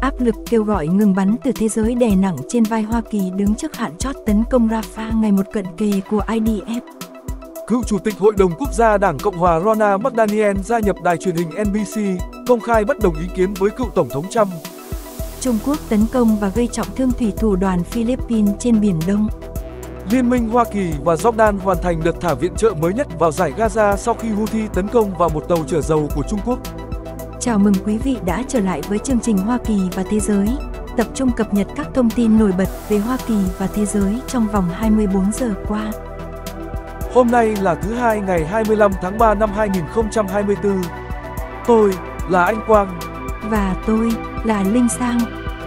áp lực kêu gọi ngừng bắn từ thế giới đè nặng trên vai Hoa Kỳ đứng trước hạn chót tấn công Rafah ngày một cận kề của IDF. Cựu Chủ tịch Hội đồng Quốc gia Đảng Cộng hòa Ronald McDaniel gia nhập đài truyền hình NBC, công khai bất đồng ý kiến với cựu Tổng thống Trump. Trung Quốc tấn công và gây trọng thương thủy thủ đoàn Philippines trên Biển Đông. Liên minh Hoa Kỳ và Jordan hoàn thành đợt thả viện trợ mới nhất vào giải Gaza sau khi Houthi tấn công vào một tàu chở dầu của Trung Quốc. Chào mừng quý vị đã trở lại với chương trình Hoa Kỳ và Thế giới, tập trung cập nhật các thông tin nổi bật về Hoa Kỳ và thế giới trong vòng 24 giờ qua. Hôm nay là thứ hai ngày 25 tháng 3 năm 2024. Tôi là Anh Quang. Và tôi là Linh Sang.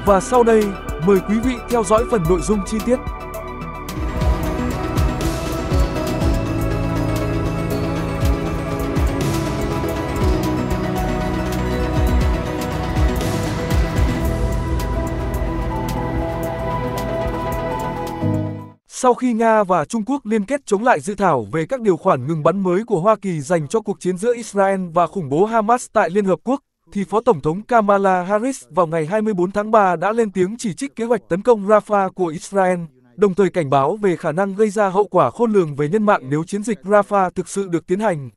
Và sau đây, mời quý vị theo dõi phần nội dung chi tiết. Sau khi Nga và Trung Quốc liên kết chống lại dự thảo về các điều khoản ngừng bắn mới của Hoa Kỳ dành cho cuộc chiến giữa Israel và khủng bố Hamas tại Liên Hợp Quốc, thì Phó Tổng thống Kamala Harris vào ngày 24 tháng 3 đã lên tiếng chỉ trích kế hoạch tấn công Rafah của Israel, đồng thời cảnh báo về khả năng gây ra hậu quả khôn lường về nhân mạng nếu chiến dịch Rafah thực sự được tiến hành.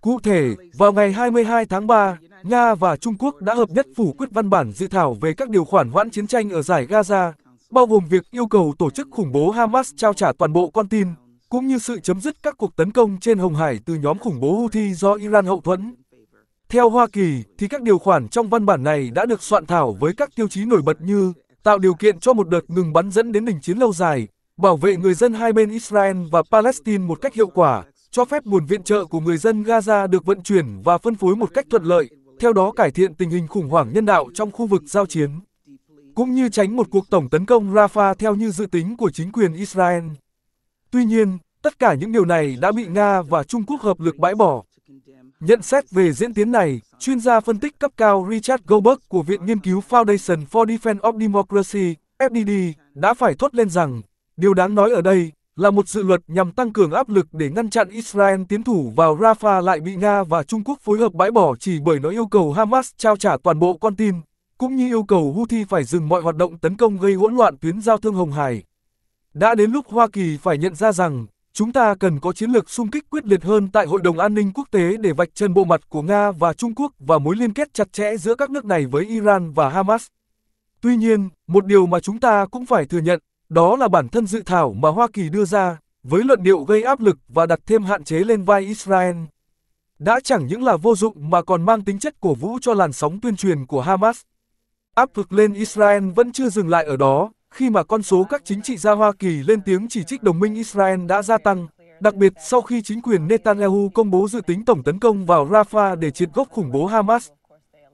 Cụ thể, vào ngày 22 tháng 3, Nga và Trung Quốc đã hợp nhất phủ quyết văn bản dự thảo về các điều khoản hoãn chiến tranh ở giải Gaza, bao gồm việc yêu cầu tổ chức khủng bố Hamas trao trả toàn bộ con tin, cũng như sự chấm dứt các cuộc tấn công trên Hồng Hải từ nhóm khủng bố Houthi do Iran hậu thuẫn. Theo Hoa Kỳ, thì các điều khoản trong văn bản này đã được soạn thảo với các tiêu chí nổi bật như tạo điều kiện cho một đợt ngừng bắn dẫn đến đình chiến lâu dài, bảo vệ người dân hai bên Israel và Palestine một cách hiệu quả, cho phép nguồn viện trợ của người dân Gaza được vận chuyển và phân phối một cách thuận lợi, theo đó cải thiện tình hình khủng hoảng nhân đạo trong khu vực giao chiến cũng như tránh một cuộc tổng tấn công Rafah theo như dự tính của chính quyền Israel. Tuy nhiên, tất cả những điều này đã bị Nga và Trung Quốc hợp lực bãi bỏ. Nhận xét về diễn tiến này, chuyên gia phân tích cấp cao Richard Goldberg của Viện Nghiên cứu Foundation for Defense of Democracy, FDD, đã phải thốt lên rằng, điều đáng nói ở đây là một dự luật nhằm tăng cường áp lực để ngăn chặn Israel tiến thủ vào Rafah lại bị Nga và Trung Quốc phối hợp bãi bỏ chỉ bởi nó yêu cầu Hamas trao trả toàn bộ con tin cũng như yêu cầu Houthi phải dừng mọi hoạt động tấn công gây hỗn loạn tuyến giao thương Hồng Hải. Đã đến lúc Hoa Kỳ phải nhận ra rằng, chúng ta cần có chiến lược xung kích quyết liệt hơn tại Hội đồng An ninh Quốc tế để vạch chân bộ mặt của Nga và Trung Quốc và mối liên kết chặt chẽ giữa các nước này với Iran và Hamas. Tuy nhiên, một điều mà chúng ta cũng phải thừa nhận, đó là bản thân dự thảo mà Hoa Kỳ đưa ra, với luận điệu gây áp lực và đặt thêm hạn chế lên vai Israel. Đã chẳng những là vô dụng mà còn mang tính chất cổ vũ cho làn sóng tuyên truyền của Hamas. Áp vực lên Israel vẫn chưa dừng lại ở đó, khi mà con số các chính trị gia Hoa Kỳ lên tiếng chỉ trích đồng minh Israel đã gia tăng, đặc biệt sau khi chính quyền Netanyahu công bố dự tính tổng tấn công vào Rafah để triệt gốc khủng bố Hamas.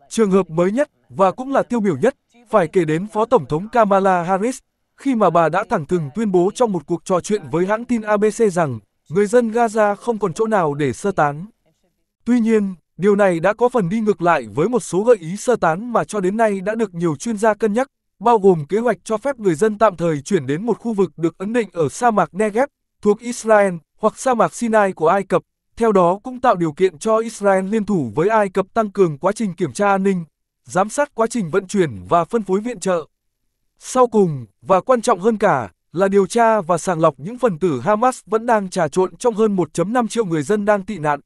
Trường hợp mới nhất và cũng là tiêu biểu nhất phải kể đến Phó Tổng thống Kamala Harris khi mà bà đã thẳng thừng tuyên bố trong một cuộc trò chuyện với hãng tin ABC rằng người dân Gaza không còn chỗ nào để sơ tán. Tuy nhiên, Điều này đã có phần đi ngược lại với một số gợi ý sơ tán mà cho đến nay đã được nhiều chuyên gia cân nhắc, bao gồm kế hoạch cho phép người dân tạm thời chuyển đến một khu vực được ấn định ở sa mạc Negev thuộc Israel hoặc sa mạc Sinai của Ai Cập, theo đó cũng tạo điều kiện cho Israel liên thủ với Ai Cập tăng cường quá trình kiểm tra an ninh, giám sát quá trình vận chuyển và phân phối viện trợ. Sau cùng, và quan trọng hơn cả, là điều tra và sàng lọc những phần tử Hamas vẫn đang trà trộn trong hơn 1.5 triệu người dân đang tị nạn.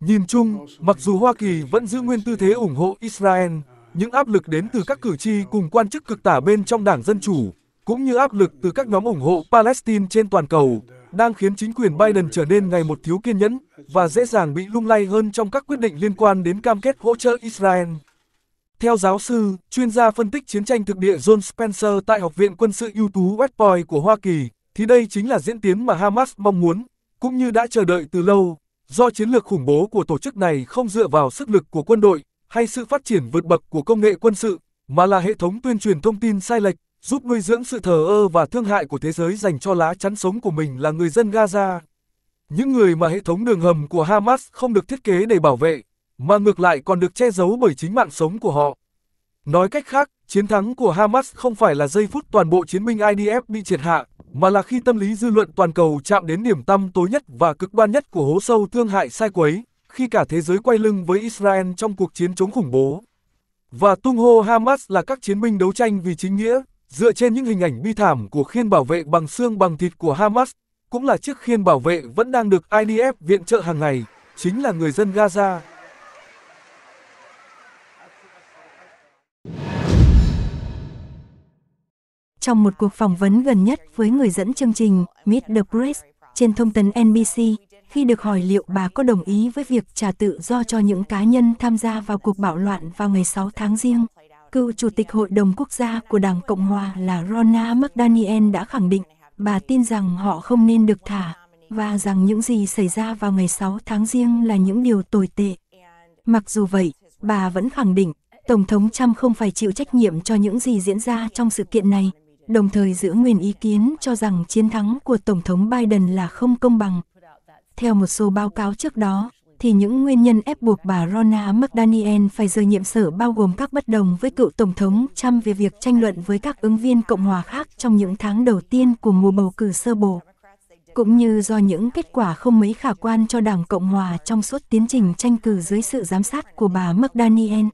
Nhìn chung, mặc dù Hoa Kỳ vẫn giữ nguyên tư thế ủng hộ Israel, những áp lực đến từ các cử tri cùng quan chức cực tả bên trong Đảng Dân Chủ, cũng như áp lực từ các nhóm ủng hộ Palestine trên toàn cầu, đang khiến chính quyền Biden trở nên ngày một thiếu kiên nhẫn và dễ dàng bị lung lay hơn trong các quyết định liên quan đến cam kết hỗ trợ Israel. Theo giáo sư, chuyên gia phân tích chiến tranh thực địa John Spencer tại Học viện Quân sự ưu tú West Point của Hoa Kỳ, thì đây chính là diễn tiến mà Hamas mong muốn, cũng như đã chờ đợi từ lâu. Do chiến lược khủng bố của tổ chức này không dựa vào sức lực của quân đội hay sự phát triển vượt bậc của công nghệ quân sự, mà là hệ thống tuyên truyền thông tin sai lệch, giúp nuôi dưỡng sự thờ ơ và thương hại của thế giới dành cho lá chắn sống của mình là người dân Gaza. Những người mà hệ thống đường hầm của Hamas không được thiết kế để bảo vệ, mà ngược lại còn được che giấu bởi chính mạng sống của họ. Nói cách khác, chiến thắng của Hamas không phải là giây phút toàn bộ chiến binh IDF bị triệt hạ, mà là khi tâm lý dư luận toàn cầu chạm đến điểm tâm tối nhất và cực đoan nhất của hố sâu thương hại sai quấy, khi cả thế giới quay lưng với Israel trong cuộc chiến chống khủng bố. Và tung hô Hamas là các chiến binh đấu tranh vì chính nghĩa, dựa trên những hình ảnh bi thảm của khiên bảo vệ bằng xương bằng thịt của Hamas, cũng là chiếc khiên bảo vệ vẫn đang được IDF viện trợ hàng ngày, chính là người dân Gaza. Trong một cuộc phỏng vấn gần nhất với người dẫn chương trình Meet the Press trên thông tấn NBC, khi được hỏi liệu bà có đồng ý với việc trả tự do cho những cá nhân tham gia vào cuộc bạo loạn vào ngày 6 tháng riêng cựu Chủ tịch Hội đồng Quốc gia của Đảng Cộng Hòa là Rona McDaniel đã khẳng định bà tin rằng họ không nên được thả và rằng những gì xảy ra vào ngày 6 tháng riêng là những điều tồi tệ. Mặc dù vậy, bà vẫn khẳng định Tổng thống Trump không phải chịu trách nhiệm cho những gì diễn ra trong sự kiện này đồng thời giữ nguyên ý kiến cho rằng chiến thắng của Tổng thống Biden là không công bằng. Theo một số báo cáo trước đó, thì những nguyên nhân ép buộc bà Rona McDaniel phải rời nhiệm sở bao gồm các bất đồng với cựu Tổng thống Trump về việc tranh luận với các ứng viên Cộng hòa khác trong những tháng đầu tiên của mùa bầu cử sơ bộ, cũng như do những kết quả không mấy khả quan cho Đảng Cộng hòa trong suốt tiến trình tranh cử dưới sự giám sát của bà McDaniel.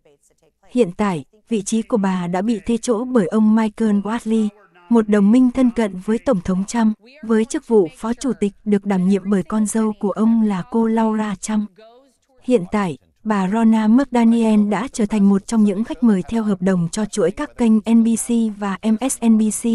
Hiện tại, vị trí của bà đã bị thay chỗ bởi ông Michael Watley, một đồng minh thân cận với Tổng thống Trump, với chức vụ Phó Chủ tịch được đảm nhiệm bởi con dâu của ông là cô Laura Trump. Hiện tại, bà Rona McDaniel đã trở thành một trong những khách mời theo hợp đồng cho chuỗi các kênh NBC và MSNBC,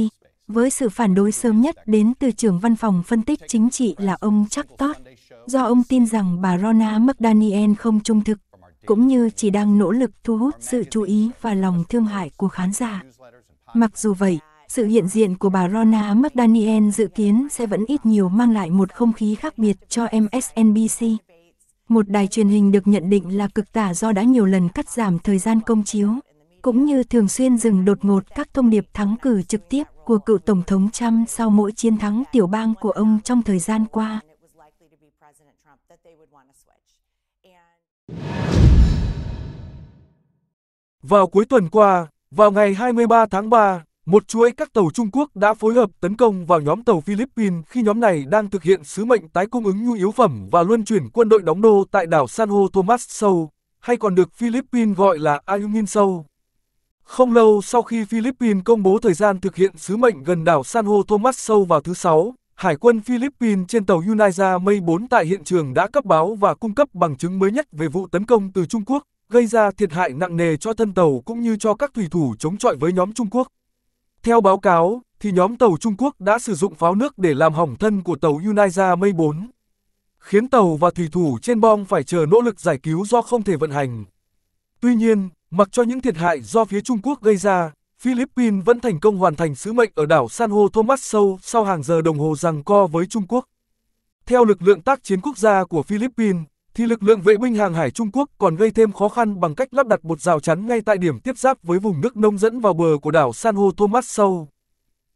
với sự phản đối sớm nhất đến từ trưởng văn phòng phân tích chính trị là ông Chuck Todd, do ông tin rằng bà Rona McDaniel không trung thực, cũng như chỉ đang nỗ lực thu hút sự chú ý và lòng thương hại của khán giả. Mặc dù vậy, sự hiện diện của bà Rona McDaniel dự kiến sẽ vẫn ít nhiều mang lại một không khí khác biệt cho MSNBC. Một đài truyền hình được nhận định là cực tả do đã nhiều lần cắt giảm thời gian công chiếu, cũng như thường xuyên dừng đột ngột các thông điệp thắng cử trực tiếp của cựu Tổng thống Trump sau mỗi chiến thắng tiểu bang của ông trong thời gian qua. Vào cuối tuần qua, vào ngày 23 tháng 3, một chuỗi các tàu Trung Quốc đã phối hợp tấn công vào nhóm tàu Philippines khi nhóm này đang thực hiện sứ mệnh tái cung ứng nhu yếu phẩm và luân chuyển quân đội đóng đô tại đảo San Ho Tomas Sâu, hay còn được Philippines gọi là Ayungin Sâu. Không lâu sau khi Philippines công bố thời gian thực hiện sứ mệnh gần đảo San Ho Tomas Sâu vào thứ Sáu, Hải quân Philippines trên tàu Unaiza May 4 tại hiện trường đã cấp báo và cung cấp bằng chứng mới nhất về vụ tấn công từ Trung Quốc, gây ra thiệt hại nặng nề cho thân tàu cũng như cho các thủy thủ chống chọi với nhóm Trung Quốc. Theo báo cáo, thì nhóm tàu Trung Quốc đã sử dụng pháo nước để làm hỏng thân của tàu Unaiza Mây 4, khiến tàu và thủy thủ trên bom phải chờ nỗ lực giải cứu do không thể vận hành. Tuy nhiên, mặc cho những thiệt hại do phía Trung Quốc gây ra, Philippines vẫn thành công hoàn thành sứ mệnh ở đảo San Ho Thomas Sâu sau hàng giờ đồng hồ giằng co với Trung Quốc. Theo lực lượng tác chiến quốc gia của Philippines, thì lực lượng vệ binh hàng hải Trung Quốc còn gây thêm khó khăn bằng cách lắp đặt một rào chắn ngay tại điểm tiếp giáp với vùng nước nông dẫn vào bờ của đảo San hô Thomas Sâu.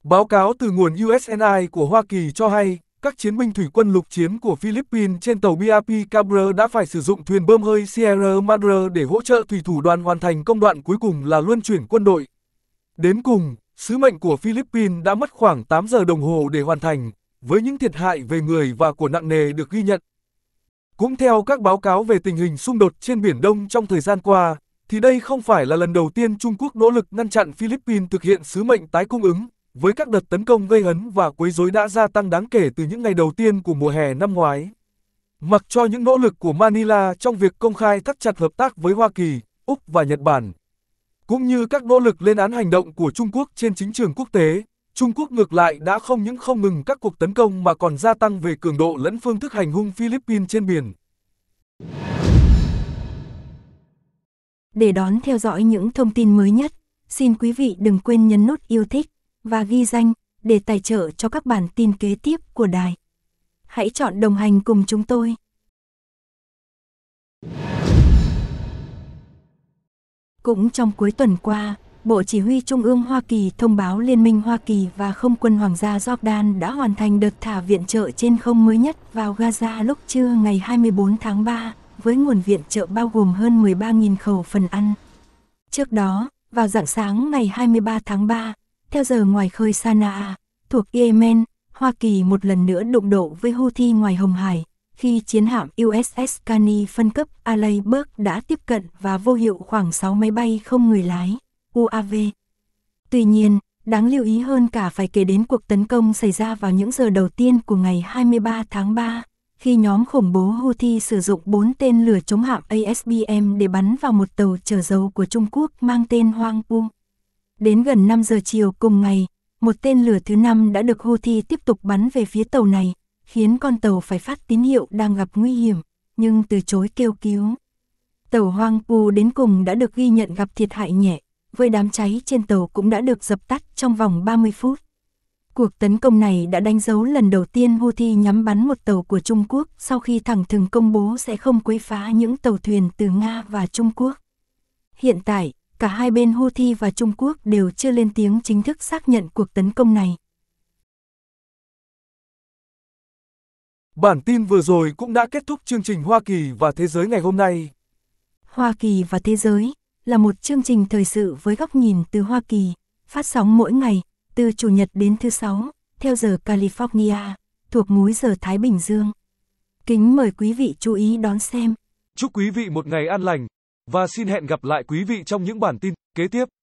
Báo cáo từ nguồn USNI của Hoa Kỳ cho hay, các chiến binh thủy quân lục chiến của Philippines trên tàu BRP Cabra đã phải sử dụng thuyền bơm hơi Sierra Madre để hỗ trợ thủy thủ đoàn hoàn thành công đoạn cuối cùng là luân chuyển quân đội. Đến cùng, sứ mệnh của Philippines đã mất khoảng 8 giờ đồng hồ để hoàn thành, với những thiệt hại về người và của nặng nề được ghi nhận. Cũng theo các báo cáo về tình hình xung đột trên Biển Đông trong thời gian qua, thì đây không phải là lần đầu tiên Trung Quốc nỗ lực ngăn chặn Philippines thực hiện sứ mệnh tái cung ứng, với các đợt tấn công gây hấn và quấy rối đã gia tăng đáng kể từ những ngày đầu tiên của mùa hè năm ngoái. Mặc cho những nỗ lực của Manila trong việc công khai thắt chặt hợp tác với Hoa Kỳ, Úc và Nhật Bản, cũng như các nỗ lực lên án hành động của Trung Quốc trên chính trường quốc tế, Trung Quốc ngược lại đã không những không ngừng các cuộc tấn công mà còn gia tăng về cường độ lẫn phương thức hành hung Philippines trên biển. Để đón theo dõi những thông tin mới nhất, xin quý vị đừng quên nhấn nút yêu thích và ghi danh để tài trợ cho các bản tin kế tiếp của đài. Hãy chọn đồng hành cùng chúng tôi. Cũng trong cuối tuần qua, Bộ Chỉ huy Trung ương Hoa Kỳ thông báo Liên minh Hoa Kỳ và Không quân Hoàng gia Jordan đã hoàn thành đợt thả viện trợ trên không mới nhất vào Gaza lúc trưa ngày 24 tháng 3, với nguồn viện trợ bao gồm hơn 13.000 khẩu phần ăn. Trước đó, vào dạng sáng ngày 23 tháng 3, theo giờ ngoài khơi Sanaa, thuộc Yemen, Hoa Kỳ một lần nữa đụng độ với Houthi ngoài Hồng Hải, khi chiến hạm USS Cani phân cấp Alayberg đã tiếp cận và vô hiệu khoảng 6 máy bay không người lái. UAV. Tuy nhiên, đáng lưu ý hơn cả phải kể đến cuộc tấn công xảy ra vào những giờ đầu tiên của ngày 23 tháng 3, khi nhóm khủng bố Houthi sử dụng 4 tên lửa chống hạm ASBM để bắn vào một tàu chở dầu của Trung Quốc mang tên Hoang Pu. Đến gần 5 giờ chiều cùng ngày, một tên lửa thứ năm đã được Houthi tiếp tục bắn về phía tàu này, khiến con tàu phải phát tín hiệu đang gặp nguy hiểm, nhưng từ chối kêu cứu. Tàu Hoang Pu đến cùng đã được ghi nhận gặp thiệt hại nhẹ, với đám cháy trên tàu cũng đã được dập tắt trong vòng 30 phút. Cuộc tấn công này đã đánh dấu lần đầu tiên Houthi nhắm bắn một tàu của Trung Quốc sau khi thẳng thừng công bố sẽ không quấy phá những tàu thuyền từ Nga và Trung Quốc. Hiện tại, cả hai bên Houthi và Trung Quốc đều chưa lên tiếng chính thức xác nhận cuộc tấn công này. Bản tin vừa rồi cũng đã kết thúc chương trình Hoa Kỳ và Thế giới ngày hôm nay. Hoa Kỳ và Thế giới là một chương trình thời sự với góc nhìn từ Hoa Kỳ, phát sóng mỗi ngày, từ Chủ nhật đến thứ Sáu, theo giờ California, thuộc múi giờ Thái Bình Dương. Kính mời quý vị chú ý đón xem. Chúc quý vị một ngày an lành, và xin hẹn gặp lại quý vị trong những bản tin kế tiếp.